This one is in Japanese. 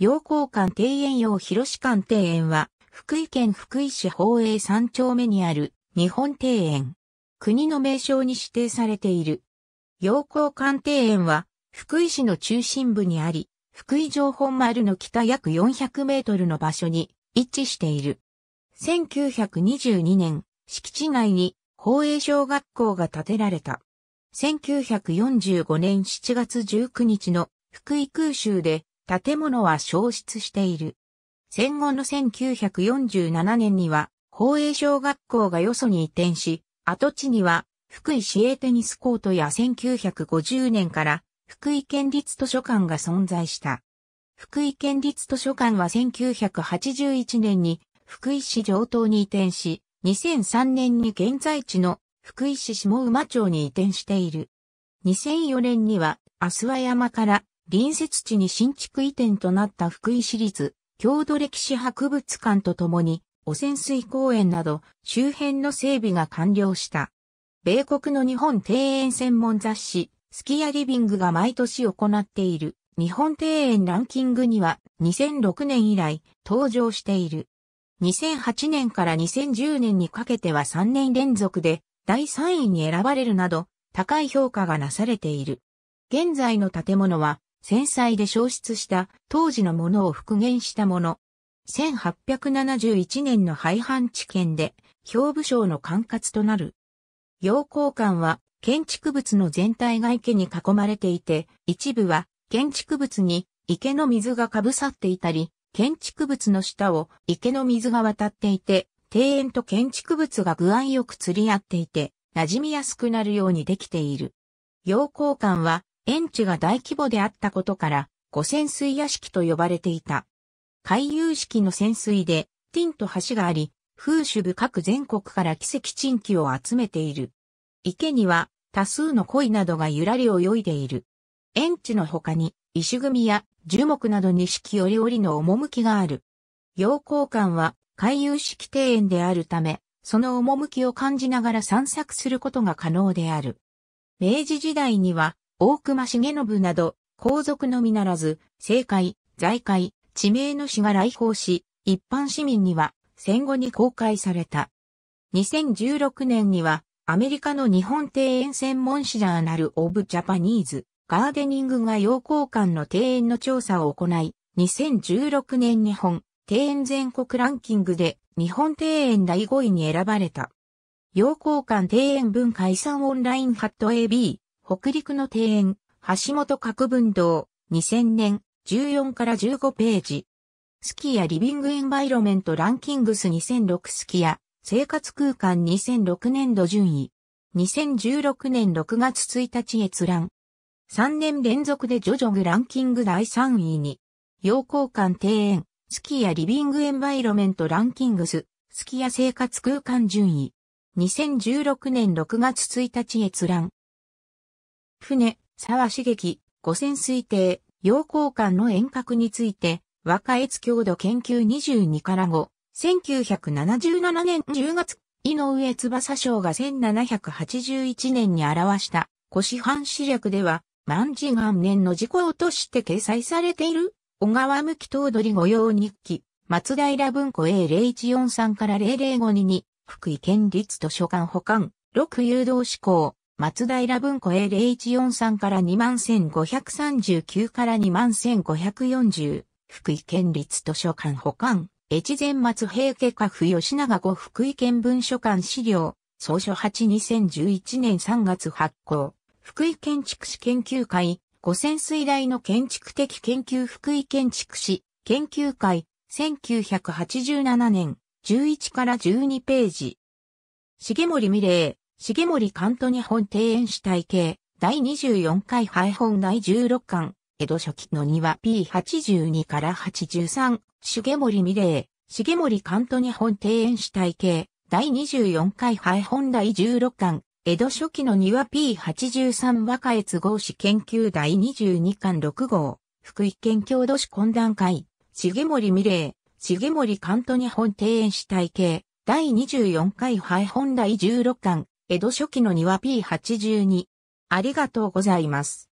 陽光館庭園陽広館庭園は、福井県福井市宝永3丁目にある日本庭園。国の名称に指定されている。陽光館庭園は、福井市の中心部にあり、福井城本丸の北約400メートルの場所に位置している。1922年、敷地内に宝永小学校が建てられた。1945年7月19日の福井空襲で建物は消失している。戦後の1947年には、法営小学校がよそに移転し、跡地には、福井市営テニスコートや1950年から福井県立図書館が存在した。福井県立図書館は1981年に福井市上東に移転し、2003年に現在地の福井市下馬町に移転している。2004年には、阿諏訪山から隣接地に新築移転となった福井市立郷土歴史博物館とともに汚染水公園など周辺の整備が完了した。米国の日本庭園専門雑誌スキアリビングが毎年行っている日本庭園ランキングには2006年以来登場している。2008年から2010年にかけては3年連続で第3位に選ばれるなど高い評価がなされている。現在の建物は戦災で消失した当時のものを復元したもの。1871年の廃藩置県で、兵部省の管轄となる。陽光館は建築物の全体が池に囲まれていて、一部は建築物に池の水がかぶさっていたり、建築物の下を池の水が渡っていて、庭園と建築物が具合よく釣り合っていて、馴染みやすくなるようにできている。陽光館は園地が大規模であったことから、五潜水屋敷と呼ばれていた。海遊式の潜水で、ティンと橋があり、風主部各全国から奇跡珍奇を集めている。池には多数の鯉などがゆらり泳いでいる。園地の他に石組や樹木などに四季折々の趣がある。陽光館は回遊式庭園であるため、その趣を感じながら散策することが可能である。明治時代には大隈重信など、皇族のみならず、政界、財界、地名の詩が来訪し、一般市民には戦後に公開された。2016年には、アメリカの日本庭園専門誌ジャーナル・オブ・ジャパニーズ・ガーデニングが陽光館の庭園の調査を行い、2016年日本庭園全国ランキングで日本庭園第5位に選ばれた。陽光館庭園文化遺産オンラインハット AB 北陸の庭園、橋本角文堂、2000年、14から15ページ。スキーやリビングエンバイロメントランキングス2006スキや、生活空間2006年度順位。2016年6月1日閲覧。3年連続でジョジョグランキング第3位に。陽光館庭園、スキーやリビングエンバイロメントランキングス、スキや生活空間順位。2016年6月1日閲覧。船、沢茂樹、五線推定、陽光館の遠隔について、若越郷土研究22から5、1977年10月、井上翼賞が1781年に表した、古越藩史略では、万事元年の事項として掲載されている、小川向き頭取御用日記、松平文庫 A0143 から0052に、福井県立図書館保管、六誘導志向、松平文庫 A0143 から21539から21540、福井県立図書館保管、越前松平家家父吉永後福井県文書館資料、総書82011年3月発行、福井建築史研究会、五千水大の建築的研究福井建築史研究会、1987年、11から12ページ。重森美玲、重森関東日本庭園主体系、第24回廃本第16巻、江戸初期の庭 P82 から83、重森美玲、重森関東日本庭園主体系、第24回廃本第16巻、江戸初期の庭 P83 和解都合市研究第22巻6号、福井県郷土史懇談会、重森美玲、重森関東日本庭園主体系、第24回廃本第16巻、江戸初期の庭 P82。ありがとうございます。